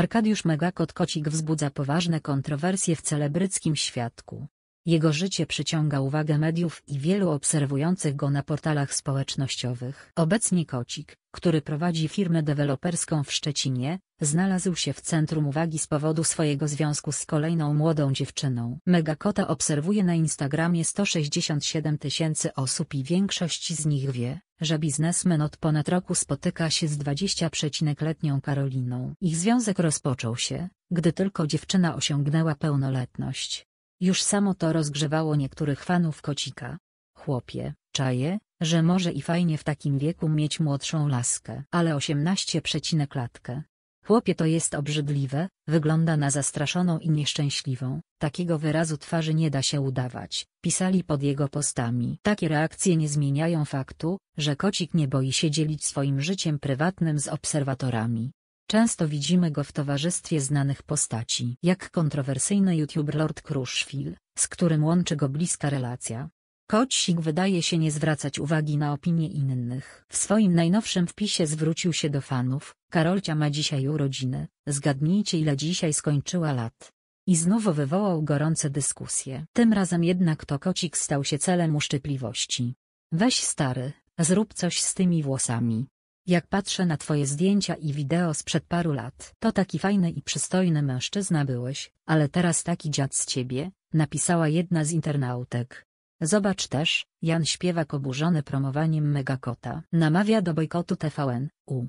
Arkadiusz Megakot Kocik wzbudza poważne kontrowersje w celebryckim świadku. Jego życie przyciąga uwagę mediów i wielu obserwujących go na portalach społecznościowych. Obecnie Kocik, który prowadzi firmę deweloperską w Szczecinie, znalazł się w centrum uwagi z powodu swojego związku z kolejną młodą dziewczyną. Megakota obserwuje na Instagramie 167 tysięcy osób i większość z nich wie, że biznesmen od ponad roku spotyka się z 20-letnią Karoliną. Ich związek rozpoczął się, gdy tylko dziewczyna osiągnęła pełnoletność. Już samo to rozgrzewało niektórych fanów kocika. Chłopie, czaje, że może i fajnie w takim wieku mieć młodszą laskę, ale 18 przecinę klatkę. Chłopie to jest obrzydliwe, wygląda na zastraszoną i nieszczęśliwą, takiego wyrazu twarzy nie da się udawać, pisali pod jego postami. Takie reakcje nie zmieniają faktu, że kocik nie boi się dzielić swoim życiem prywatnym z obserwatorami. Często widzimy go w towarzystwie znanych postaci, jak kontrowersyjny youtuber Lord Crushfield, z którym łączy go bliska relacja. Kocik wydaje się nie zwracać uwagi na opinie innych. W swoim najnowszym wpisie zwrócił się do fanów, Karolcia ma dzisiaj urodziny, zgadnijcie ile dzisiaj skończyła lat. I znowu wywołał gorące dyskusje. Tym razem jednak to kocik stał się celem uszczypliwości. Weź stary, zrób coś z tymi włosami. Jak patrzę na twoje zdjęcia i wideo sprzed paru lat, to taki fajny i przystojny mężczyzna byłeś, ale teraz taki dziad z ciebie, napisała jedna z internautek. Zobacz też, Jan Śpiewak oburzony promowaniem Megakota. Namawia do bojkotu TVN, u.